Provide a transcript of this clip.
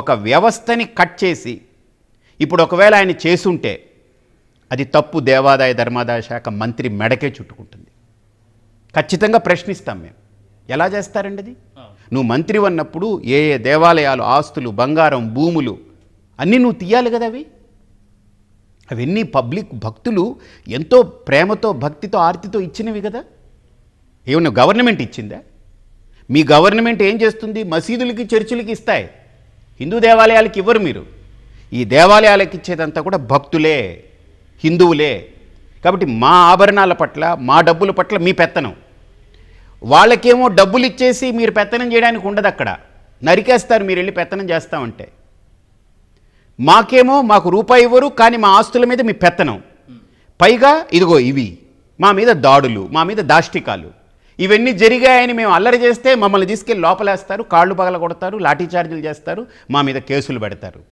ఒక వ్యవస్థని కట్ చేసి ఇప్పుడు ఒకవేళ ఆయన చేసుంటే అది తప్పు దేవాదాయ ధర్మాదాయ శాఖ మంత్రి మెడకే చుట్టుకుంటుంది ఖచ్చితంగా ప్రశ్నిస్తాం మేము ఎలా చేస్తారండి అది నువ్వు మంత్రి అన్నప్పుడు ఏ ఏ దేవాలయాలు ఆస్తులు బంగారం భూములు అన్నీ నువ్వు తీయాలి కదా అవి అవన్నీ పబ్లిక్ భక్తులు ఎంతో ప్రేమతో భక్తితో ఆర్తితో ఇచ్చినవి కదా ఏమన్నా గవర్నమెంట్ ఇచ్చిందా మీ గవర్నమెంట్ ఏం చేస్తుంది మసీదులకి చర్చిలకి ఇస్తాయి హిందూ దేవాలయాలకు ఇవ్వరు మీరు ఈ దేవాలయాలకు ఇచ్చేదంతా కూడా భక్తులే హిందువులే కాబట్టి మా ఆభరణాల పట్ల మా డబ్బుల పట్ల మీ పెత్తనం వాళ్ళకేమో డబ్బులు ఇచ్చేసి మీరు పెత్తనం చేయడానికి ఉండదు అక్కడ నరికేస్తారు మీరు వెళ్ళి పెత్తనం చేస్తామంటే మాకేమో మాకు రూపాయి ఇవ్వరు కానీ మా ఆస్తుల మీద మీ పెత్తనం పైగా ఇదిగో ఇవి మా మీద దాడులు మా మీద దాష్టికాలు ఇవన్నీ జరిగాయని మేము అల్లరి చేస్తే మమ్మల్ని తీసుకెళ్ళి లోపలేస్తారు కాళ్ళు పగల కొడతారు లాఠీచార్జీలు చేస్తారు మా మీద కేసులు పెడతారు